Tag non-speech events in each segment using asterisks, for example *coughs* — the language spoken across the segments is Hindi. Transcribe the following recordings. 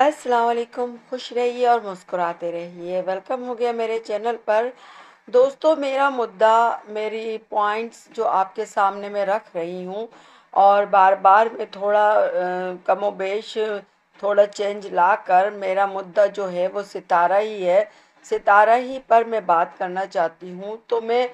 असलकुम खुश रहिए और मुस्कुराते रहिए वेलकम हो गया मेरे चैनल पर दोस्तों मेरा मुद्दा मेरी पॉइंट्स जो आपके सामने मैं रख रही हूँ और बार बार मैं थोड़ा कमोबेश थोड़ा चेंज ला कर मेरा मुद्दा जो है वो सितारा ही है सितारा ही पर मैं बात करना चाहती हूँ तो मैं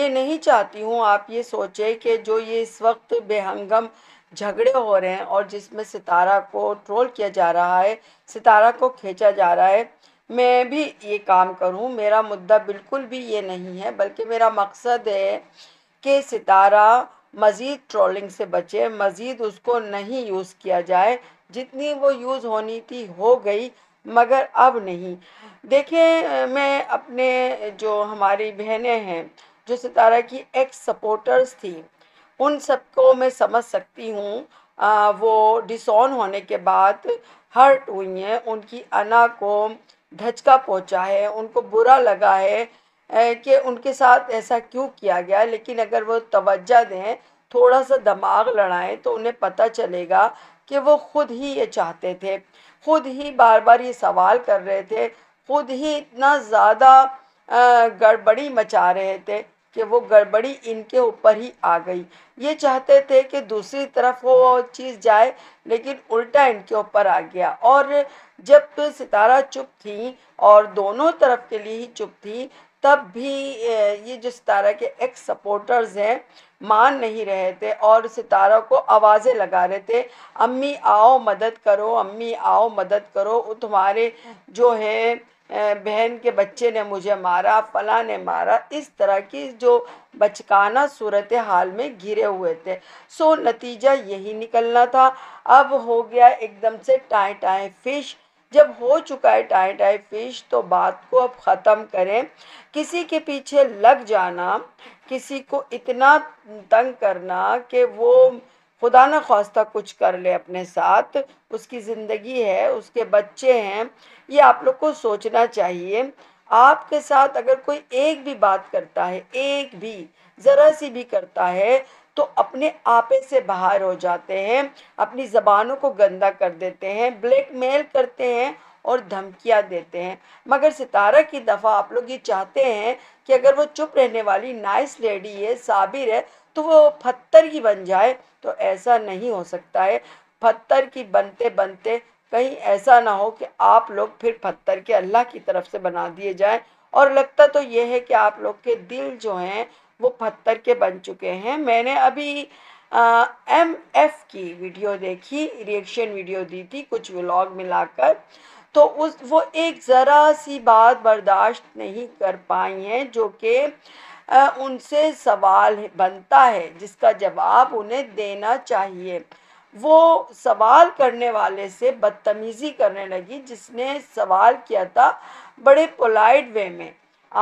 ये नहीं चाहती हूँ आप ये सोचें कि जो ये इस वक्त बेहंगम झगड़े हो रहे हैं और जिसमें सितारा को ट्रोल किया जा रहा है सितारा को खींचा जा रहा है मैं भी ये काम करूं मेरा मुद्दा बिल्कुल भी ये नहीं है बल्कि मेरा मकसद है कि सितारा मज़ीद ट्रोलिंग से बचे मज़ीद उसको नहीं यूज़ किया जाए जितनी वो यूज़ होनी थी हो गई मगर अब नहीं देखें मैं अपने जो हमारी बहनें हैं जो सितारा की एक्स सपोर्टर्स थी उन सबको मैं समझ सकती हूँ वो डिसऑन होने के बाद हर्ट हुई हैं उनकी अना को धचका पहुँचा है उनको बुरा लगा है कि उनके साथ ऐसा क्यों किया गया लेकिन अगर वो तवज्जा दें थोड़ा सा दिमाग लड़ाएं तो उन्हें पता चलेगा कि वो खुद ही ये चाहते थे खुद ही बार बार ये सवाल कर रहे थे खुद ही इतना ज़्यादा गड़बड़ी मचा रहे थे कि वो गड़बड़ी इनके ऊपर ही आ गई ये चाहते थे कि दूसरी तरफ वो चीज़ जाए लेकिन उल्टा इनके ऊपर आ गया और जब तो सितारा चुप थी और दोनों तरफ के लिए ही चुप थी तब भी ये जो सितारा के एक्स सपोर्टर्स हैं मान नहीं रहे थे और सितारा को आवाज़ें लगा रहे थे अम्मी आओ मदद करो अम्मी आओ मदद करो तुम्हारे जो है बहन के बच्चे ने मुझे मारा फला ने मारा इस तरह की जो बचकाना सूरत हाल में घिरे हुए थे सो नतीजा यही निकलना था अब हो गया एकदम से टाए टाए फिश जब हो चुका है टाए टाए फिश तो बात को अब ख़त्म करें किसी के पीछे लग जाना किसी को इतना तंग करना कि वो खुदा न खास्ता कुछ कर ले अपने साथ उसकी ज़िंदगी है उसके बच्चे हैं ये आप लोग को सोचना चाहिए आपके साथ अगर कोई एक भी बात करता है एक भी ज़रा सी भी करता है तो अपने आपे से बाहर हो जाते हैं अपनी ज़बानों को गंदा कर देते हैं ब्लैकमेल करते हैं और धमकियाँ देते हैं मगर सितारा की दफ़ा आप लोग ये चाहते हैं कि अगर वो चुप रहने वाली नाइस लेडी है साबिर है तो वो पत्थर की बन जाए तो ऐसा नहीं हो सकता है पत्थर की बनते बनते कहीं ऐसा ना हो कि आप लोग फिर पत्थर के अल्लाह की तरफ से बना दिए जाएं और लगता तो ये है कि आप लोग के दिल जो हैं वो पत्थर के बन चुके हैं मैंने अभी एम एफ की वीडियो देखी रिएक्शन वीडियो दी थी कुछ व्लॉग मिलाकर तो उस वो एक ज़रा सी बात बर्दाश्त नहीं कर पाई हैं जो कि उनसे सवाल बनता है जिसका जवाब उन्हें देना चाहिए वो सवाल करने वाले से बदतमीज़ी करने लगी जिसने सवाल किया था बड़े पोलाइट वे में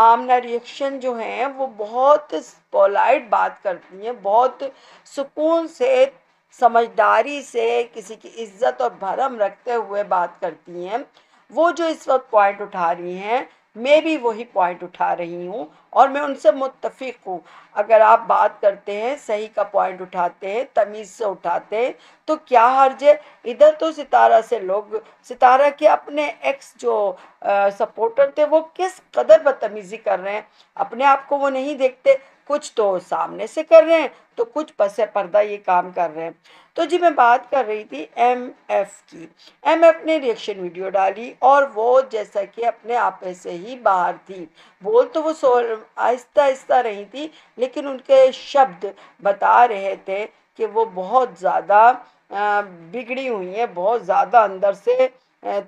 आमना रिएक्शन जो हैं वो बहुत पोलाइट बात करती हैं बहुत सुकून से समझदारी से किसी की इज्जत और भरम रखते हुए बात करती हैं वो जो इस वक्त पॉइंट उठा रही हैं मैं भी वही पॉइंट उठा रही हूँ और मैं उनसे मुतफ़ हूँ अगर आप बात करते हैं सही का पॉइंट उठाते हैं तमीज़ से उठाते हैं तो क्या हर्ज है इधर तो सितारा से लोग सितारा के अपने एक्स जो आ, सपोर्टर थे वो किस कदर बदतमीज़ी कर रहे हैं अपने आप को वो नहीं देखते कुछ तो सामने से कर रहे हैं तो कुछ पसे पर्दा ये काम कर रहे हैं तो जी मैं बात कर रही थी एम एफ की एम एफ ने रिएक्शन वीडियो डाली और वो जैसा कि अपने आप से ही बाहर थी बोल तो वो सो आहिस्ता आहिस्ता रही थी लेकिन उनके शब्द बता रहे थे कि वो बहुत ज़्यादा बिगड़ी हुई है बहुत ज़्यादा अंदर से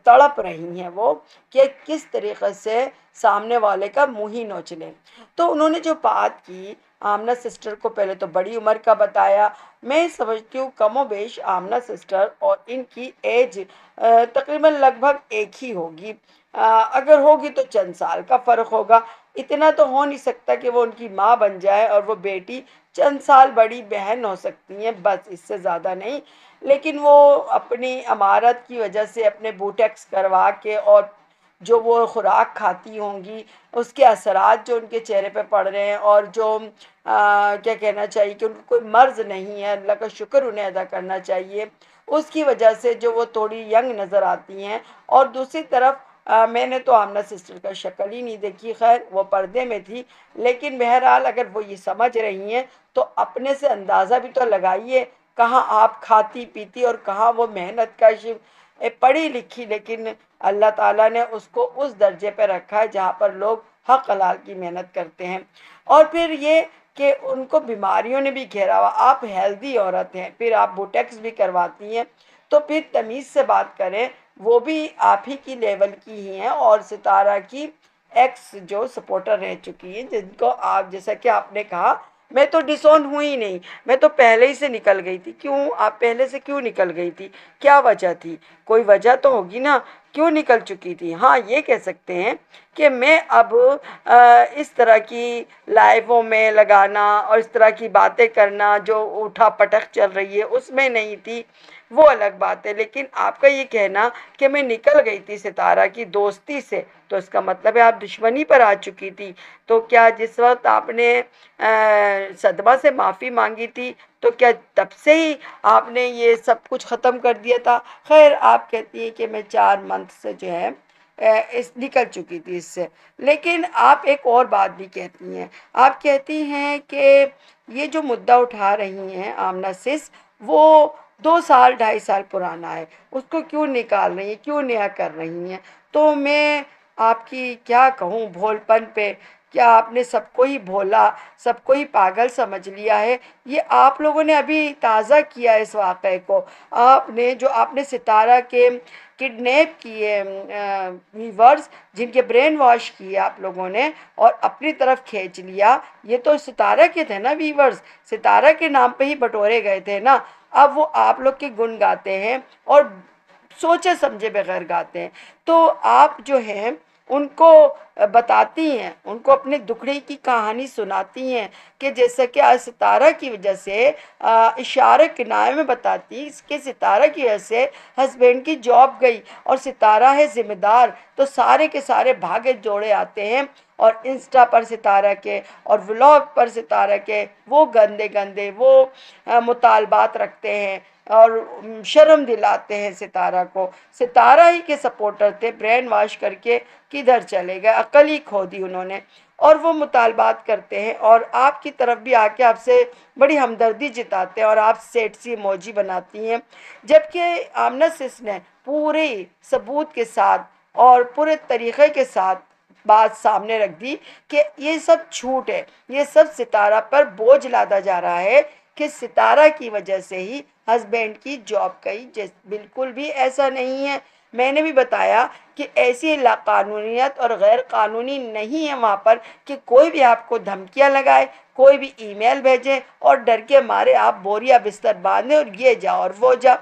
तड़प रही हैं वो कि किस तरीके से सामने वाले का मुँह ही लें तो उन्होंने जो बात की आमना सिस्टर को पहले तो बड़ी उम्र का बताया मैं समझती हूँ कमोबेश आमना सिस्टर और इनकी एज तकरीबन लगभग एक ही होगी अगर होगी तो चंद साल का फ़र्क होगा इतना तो हो नहीं सकता कि वो उनकी माँ बन जाए और वो बेटी चंद साल बड़ी बहन हो सकती हैं बस इससे ज़्यादा नहीं लेकिन वो अपनी अमारत की वजह से अपने बूटेक्स करवा के और जो वो खुराक खाती होंगी उसके असरात जो उनके चेहरे पे पड़ रहे हैं और जो आ, क्या कहना चाहिए कि उनको कोई मर्ज़ नहीं है अल्लाह का शुक्र उन्हें अदा करना चाहिए उसकी वजह से जो वो थोड़ी यंग नज़र आती हैं और दूसरी तरफ आ, मैंने तो आमना सिस्टर का शक्ल ही नहीं देखी खैर वो पर्दे में थी लेकिन बहरहाल अगर वो ये समझ रही हैं तो अपने से अंदाज़ा भी तो लगाइए कहाँ आप खाती पीती और कहाँ वो मेहनत का शिव पढ़ी लिखी लेकिन अल्लाह ताला ने उसको उस दर्जे पर रखा है जहाँ पर लोग हक हलाल की मेहनत करते हैं और फिर ये कि उनको बीमारियों ने भी घेरा हुआ आप हेल्दी औरत हैं फिर आप बोटेक्स भी करवाती हैं तो फिर तमीज़ से बात करें वो भी आप ही की लेवल की ही हैं और सितारा की एक्स जो सपोर्टर रह चुकी हैं जिनको आप जैसा कि आपने कहा मैं तो डिसोन हुई नहीं मैं तो पहले ही से निकल गई थी क्यों आप पहले से क्यों निकल गई थी क्या वजह थी कोई वजह तो होगी ना क्यों निकल चुकी थी हाँ ये कह सकते हैं कि मैं अब आ, इस तरह की लाइवों में लगाना और इस तरह की बातें करना जो उठा पटक चल रही है उसमें नहीं थी वो अलग बात है लेकिन आपका ये कहना कि मैं निकल गई थी सितारा की दोस्ती से तो इसका मतलब है आप दुश्मनी पर आ चुकी थी तो क्या जिस वक्त आपने सदमा से माफ़ी मांगी थी तो क्या तब से ही आपने ये सब कुछ ख़त्म कर दिया था खैर आप कहती हैं कि मैं चार मंथ से जो है इस निकल चुकी थी इससे लेकिन आप एक और बात भी कहती हैं आप कहती हैं कि ये जो मुद्दा उठा रही हैं आमना सिस वो दो साल ढाई साल पुराना है उसको क्यों निकाल रही हैं क्यों नया कर रही हैं तो मैं आपकी क्या कहूँ भोलपन पे क्या आपने सबको ही भोला सबको ही पागल समझ लिया है ये आप लोगों ने अभी ताज़ा किया इस वाक़े को आपने जो आपने सितारा के किडनैप किए वीवर्स जिनके ब्रेन वॉश किए आप लोगों ने और अपनी तरफ खींच लिया ये तो सितारा के थे ना वीवर्स सितारा के नाम पे ही बटोरे गए थे ना अब वो आप लोग के गुण गाते हैं और सोचे समझे बगैर गाते हैं तो आप जो हैं उनको बताती हैं उनको अपने दुखड़े की कहानी सुनाती हैं कि जैसा कि आज सितारा की वजह से इशारा किनारे में बताती इसके सितारा की वजह से हस्बैंड की जॉब गई और सितारा है ज़िम्मेदार तो सारे के सारे भागे जोड़े आते हैं और इंस्टा पर सितारा के और व्लॉग पर सितारा के वो गंदे गंदे वो मुतालबात रखते हैं और शर्म दिलाते हैं सितारा को सितारा ही के सपोर्टर थे ब्रेन वॉश करके किधर चले गए अकल ही खो दी उन्होंने और वो मुतालबात करते हैं और आपकी तरफ भी आके आपसे बड़ी हमदर्दी जिताते हैं और आप सेठ सी मौजी बनाती हैं जबकि आमना सिस ने पूरे सबूत के साथ और पूरे तरीक़े के साथ बात सामने रख दी कि ये सब छूट है ये सब सितारा पर बोझ लादा जा रहा है कि सितारा की वजह से ही हस्बैंड की जॉब कही ही बिल्कुल भी ऐसा नहीं है मैंने भी बताया कि ऐसी लाकानूनीत और गैर कानूनी नहीं है वहाँ पर कि कोई भी आपको धमकियाँ लगाए कोई भी ईमेल भेजे और डर के मारे आप बोरिया बिस्तर बांधे और ये जाओ और वो जा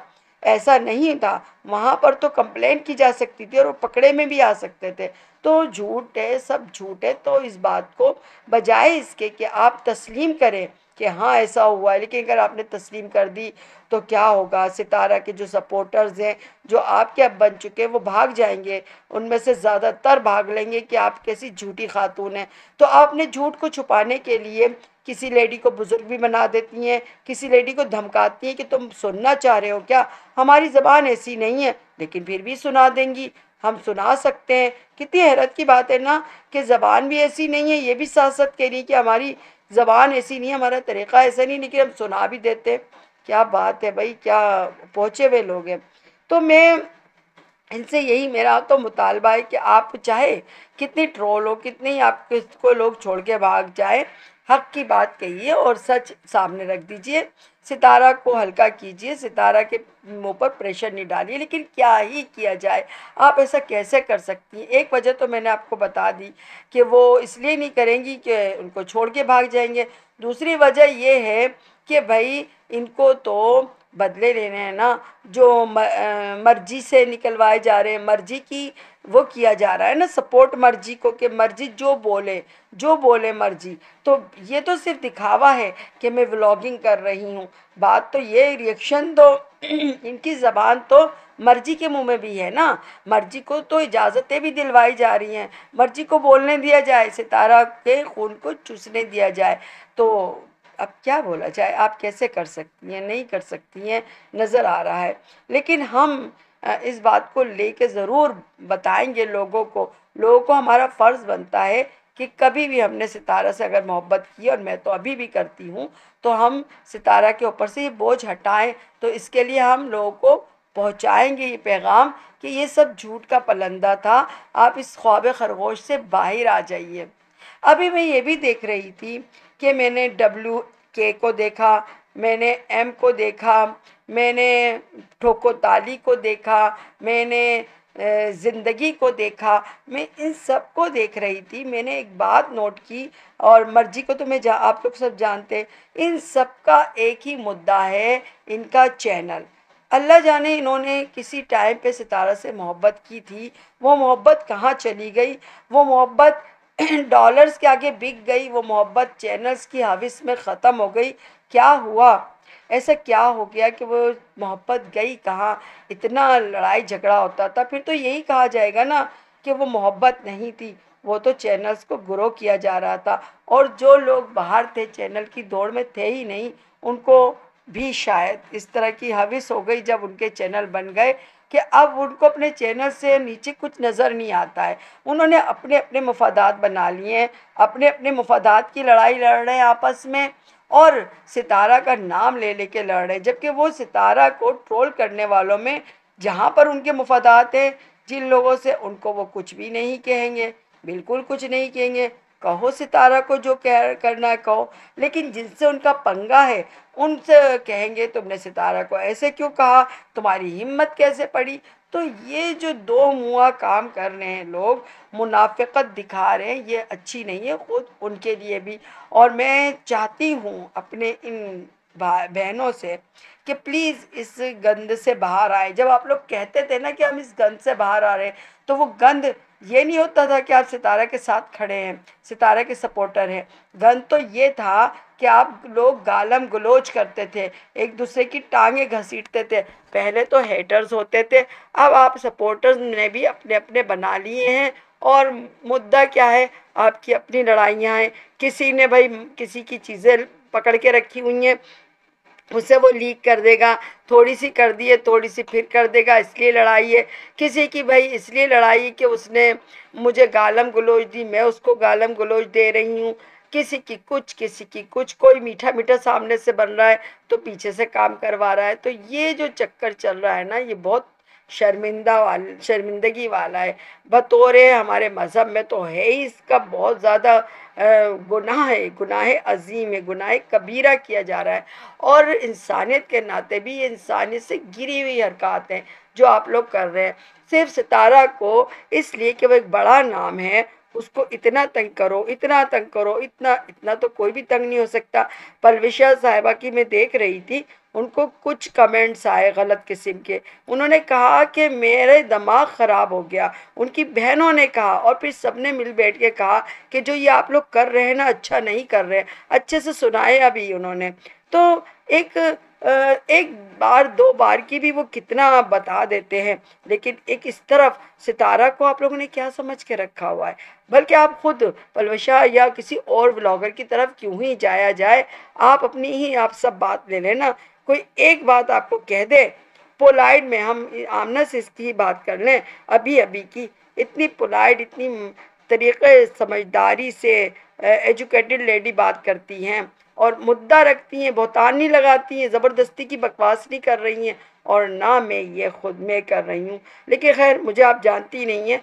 ऐसा नहीं था वहाँ पर तो कंप्लेंट की जा सकती थी और वो पकड़े में भी आ सकते थे तो झूठ है सब झूठ है तो इस बात को बजाय इसके कि आप तस्लीम करें कि हाँ ऐसा हुआ है लेकिन अगर आपने तस्लीम कर दी तो क्या होगा सितारा के जो सपोर्टर्स हैं जो आपके अब बन चुके हैं वो भाग जाएंगे उनमें से ज़्यादातर भाग लेंगे कि आप कैसी झूठी खातून हैं तो आपने झूठ को छुपाने के लिए किसी लेडी को बुज़ुर्ग भी बना देती हैं किसी लेडी को धमकाती हैं कि तुम सुनना चाह रहे हो क्या हमारी ज़बान ऐसी नहीं है लेकिन फिर भी सुना देंगी हम सुना सकते हैं कितनी हैरत की बात है ना कि ज़बान भी ऐसी नहीं है ये भी सियासत कह रही कि हमारी ज़बान ऐसी नहीं हमारा तरीक़ा ऐसा नहीं लेकिन हम सुना भी देते क्या बात है भाई क्या पहुँचे हुए लोग हैं तो मैं इनसे यही मेरा तो मुतालबा है कि आप चाहे कितनी ट्रोल हो कितनी आपको लोग छोड़ के भाग जाए हक की बात कहिए और सच सामने रख दीजिए सितारा को हल्का कीजिए सितारा के मुंह पर प्रेशर नहीं डालिए लेकिन क्या ही किया जाए आप ऐसा कैसे कर सकती हैं एक वजह तो मैंने आपको बता दी कि वो इसलिए नहीं करेंगी कि उनको छोड़ के भाग जाएंगे दूसरी वजह ये है कि भाई इनको तो बदले लेने हैं ना जो मर्जी से निकलवाए जा रहे हैं मर्जी की वो किया जा रहा है ना सपोर्ट मर्जी को कि मर्जी जो बोले जो बोले मर्जी तो ये तो सिर्फ दिखावा है कि मैं व्लॉगिंग कर रही हूँ बात तो ये रिएक्शन तो *clears throat* इनकी ज़बान तो मर्जी के मुंह में भी है ना मर्जी को तो इजाज़तें भी दिलवाई जा रही हैं मर्जी को बोलने दिया जाए सितारा के खून को चूसने दिया जाए तो अब क्या बोला जाए आप कैसे कर सकती हैं नहीं कर सकती हैं नज़र आ रहा है लेकिन हम इस बात को ले कर ज़रूर बताएंगे लोगों को लोगों को हमारा फ़र्ज़ बनता है कि कभी भी हमने सितारा से अगर मोहब्बत की और मैं तो अभी भी करती हूँ तो हम सितारा के ऊपर से ये बोझ हटाएं तो इसके लिए हम लोगों को पहुँचाएँगे ये पैगाम कि ये सब झूठ का पलंदा था आप इस ख्वाब खरगोश से बाहर आ जाइए अभी मैं ये भी देख रही थी कि मैंने डब्लू के को देखा मैंने एम को देखा मैंने ठोको ताली को देखा मैंने ज़िंदगी को देखा मैं इन सब को देख रही थी मैंने एक बात नोट की और मर्जी को तो मैं जा आप लोग सब जानते इन सब का एक ही मुद्दा है इनका चैनल अल्लाह जाने इन्होंने किसी टाइम पे सितारा से मोहब्बत की थी वो मोहब्बत कहाँ चली गई वो मोहब्बत डॉलर्स *coughs* के आगे बिक गई वो मोहब्बत चैनल्स की हविस में ख़त्म हो गई क्या हुआ ऐसा क्या हो गया कि वो मोहब्बत गई कहाँ इतना लड़ाई झगड़ा होता था फिर तो यही कहा जाएगा ना कि वो मोहब्बत नहीं थी वो तो चैनल्स को ग्रो किया जा रहा था और जो लोग बाहर थे चैनल की दौड़ में थे ही नहीं उनको भी शायद इस तरह की हविस हो गई जब उनके चैनल बन गए कि अब उनको अपने चैनल से नीचे कुछ नज़र नहीं आता है उन्होंने अपने अपने मफादात बना लिए हैं अपने अपने मफादात की लड़ाई लड़ रहे हैं आपस में और सितारा का नाम ले लेके लड़ रहे हैं जबकि वो सितारा को ट्रोल करने वालों में जहाँ पर उनके मफादात हैं जिन लोगों से उनको वो कुछ भी नहीं कहेंगे बिल्कुल कुछ नहीं कहेंगे कहो सितारा को जो कह करना है कहो लेकिन जिनसे उनका पंगा है उनसे कहेंगे तुमने सितारा को ऐसे क्यों कहा तुम्हारी हिम्मत कैसे पड़ी तो ये जो दो मुआ काम कर रहे हैं लोग मुनाफिकत दिखा रहे हैं ये अच्छी नहीं है ख़ुद उनके लिए भी और मैं चाहती हूँ अपने इन बहनों से कि प्लीज़ इस गंद से बाहर आए जब आप लोग कहते थे ना कि हम इस गंद से बाहर आ रहे हैं तो वो गंद ये नहीं होता था कि आप सितारा के साथ खड़े हैं सितारा के सपोर्टर हैं गन तो ये था कि आप लोग गालम गलोच करते थे एक दूसरे की टांगे घसीटते थे पहले तो हेटर्स होते थे अब आप सपोर्टर्स ने भी अपने अपने बना लिए हैं और मुद्दा क्या है आपकी अपनी लड़ाइयाँ हैं किसी ने भाई किसी की चीज़ें पकड़ के रखी हुई हैं मुझसे वो लीक कर देगा थोड़ी सी कर दिए थोड़ी सी फिर कर देगा इसलिए लड़ाई है किसी की भाई इसलिए लड़ाई कि उसने मुझे गालम गलोच दी मैं उसको गालम गलोच दे रही हूँ किसी की कुछ किसी की कुछ कोई मीठा मीठा सामने से बन रहा है तो पीछे से काम करवा रहा है तो ये जो चक्कर चल रहा है ना ये बहुत शर्मिंदा वाल शर्मिंदगी वाला है बतौर हमारे मज़हब में तो है ही इसका बहुत ज़्यादा गुनाह है गुनाह अजीम है गुनाह कबीरा किया जा रहा है और इंसानियत के नाते भी ये इंसानियत से गिरी हुई हरकत हैं जो आप लोग कर रहे हैं सिर्फ सितारा को इसलिए कि वो एक बड़ा नाम है उसको इतना तंग करो इतना तंग करो इतना इतना तो कोई भी तंग नहीं हो सकता पलविशा साहिबा की मैं देख रही थी उनको कुछ कमेंट्स आए गलत किस्म के उन्होंने कहा कि मेरे दिमाग ख़राब हो गया उनकी बहनों ने कहा और फिर सब ने मिल बैठ के कहा कि जो ये आप लोग कर रहे हैं ना अच्छा नहीं कर रहे अच्छे से सुनाए अभी उन्होंने तो एक एक बार दो बार की भी वो कितना बता देते हैं लेकिन एक इस तरफ सितारा को आप लोगों ने क्या समझ के रखा हुआ है बल्कि आप खुद पलवशा या किसी और ब्लॉगर की तरफ क्यों ही जाया जाए आप अपनी ही आप सब बात ले लेना कोई एक बात आपको कह दे पोलाइड में हम आमनस इसकी बात कर लें अभी अभी की इतनी पोलाइड इतनी तरीक़े समझदारी से एजुकेटेड लेडी बात करती हैं और मुद्दा रखती हैं बहुतानी लगाती हैं ज़बरदस्ती की बकवास नहीं कर रही हैं और ना मैं ये ख़ुद में कर रही हूँ लेकिन खैर मुझे आप जानती नहीं हैं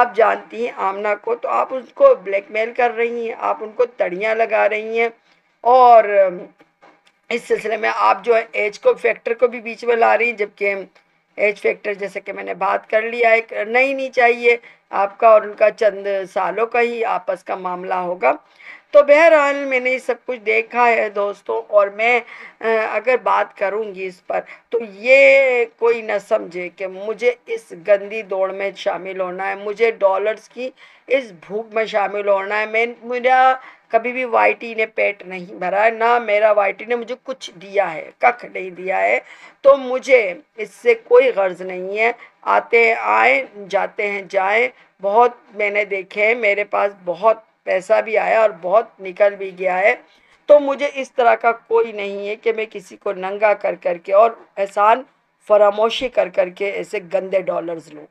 आप जानती हैं आमना को तो आप उसको ब्लैकमेल कर रही हैं आप उनको तड़ियाँ लगा रही हैं और इस सिलसिले में आप जो है एज को फैक्टर को भी बीच में ला रही हैं जबकि एज फैक्टर जैसे कि मैंने बात कर लिया है करना ही नहीं चाहिए आपका और उनका चंद सालों का ही आपस का मामला होगा तो बहरहाल मैंने ये सब कुछ देखा है दोस्तों और मैं अगर बात करूँगी इस पर तो ये कोई ना समझे कि मुझे इस गंदी दौड़ में शामिल होना है मुझे डॉलर्स की इस भूख में शामिल होना है मैं मेरा कभी भी वाईटी ने पेट नहीं भरा है ना मेरा वाईटी ने मुझे कुछ दिया है कख नहीं दिया है तो मुझे इससे कोई गर्ज नहीं है आते आए जाते हैं जाए बहुत मैंने देखे हैं मेरे पास बहुत पैसा भी आया और बहुत निकल भी गया है तो मुझे इस तरह का कोई नहीं है कि मैं किसी को नंगा कर कर के और एहसान फरामोशी कर कर के ऐसे गंदे डॉलर्स लूँ